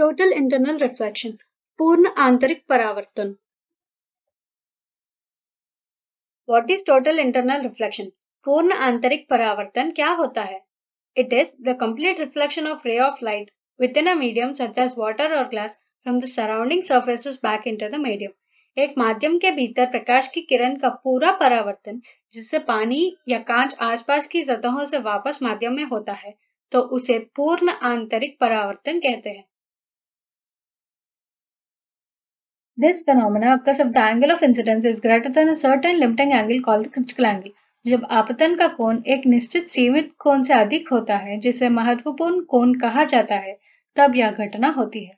Total internal reflection पूर्ण आंतरिक परावर्तन what is total internal reflection पूर्ण आंतरिक परावर्तन क्या होता है it is the complete reflection of ray of light in a medium such as water or glass from the surrounding surfaces back into the medium एक माध्यम के भीतर प्रकाश की किरण का पूरा परावर्तन जिससे पानी या कांच आसपास की सतहों से वापस माध्यम में होता है तो उसे पूर्ण आंतरिक परावर्तन कहते हैं this phenomena occurs if the angle of incidence is greater than a certain limiting angle called the critical angle जब आपतन का कोण एक निश्चित सीमित कोण से अधिक होता है जिसे महत्वपूर्ण कोण कहा जाता है तब यह घटना होती है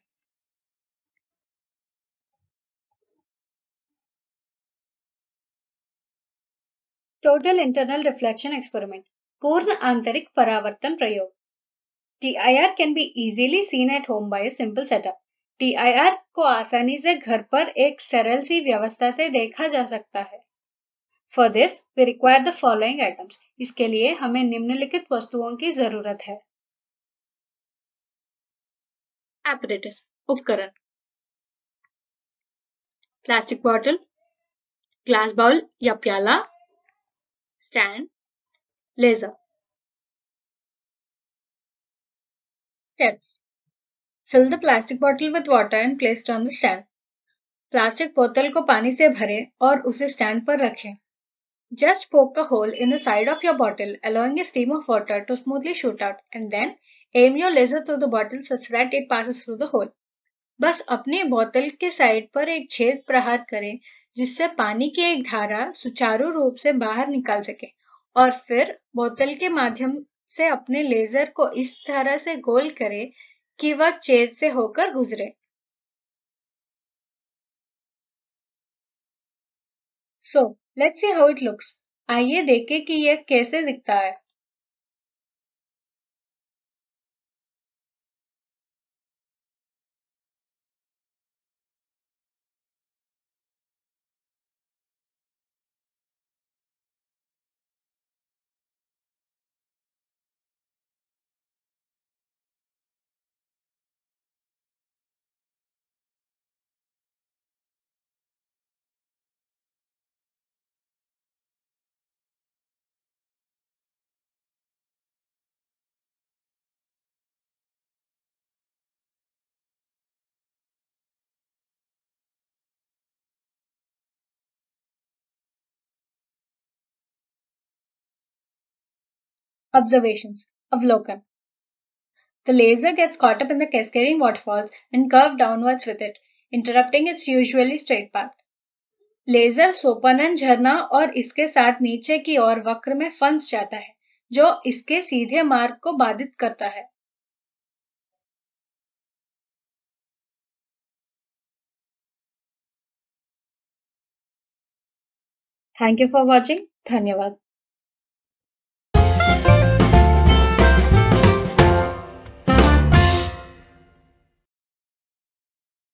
टोटल इंटरनल रिफ्लेक्शन एक्सपेरिमेंट पूर्ण आंतरिक परावर्तन प्रयोग T I R can be easily seen at home by simple setup TIR को आसानी से घर पर एक सरल सी व्यवस्था से देखा जा सकता है for this we require the following items इसके लिए हमें निम्नलिखित वस्तुओं की जरूरत है एपरेटिस उपकरण प्लास्टिक बॉटल ग्लास बाउल या प्याला stand laser steps fill the plastic bottle with water and placed on the stand plastic बोतल को पानी से भरे और उसे स्टैंड पर रखें just poke a hole in the side of your bottle allowing steam of water to smoothly shoot out and then aim your laser through the bottle such that it passes through the hole बस अपने बोतल के side पर एक छेद प्रहार करें जिससे पानी की एक धारा सुचारू रूप से बाहर निकाल सके और फिर बोतल के माध्यम से अपने लेजर को इस तरह से गोल करें कि वह चेज से होकर गुजरे so let's see how it looks आइए देखें कि यह कैसे दिखता है Observations Avlokan The laser gets caught up in the cascading waterfalls and curved downwards with it, interrupting its usually straight path. Laser सोपानन झरना और इसके साथ नीचे की ओर वक्र में फंस जाता है जो इसके सीधे मार्ग को बाधित करता है थैंक यू फॉर वॉचिंग धन्यवाद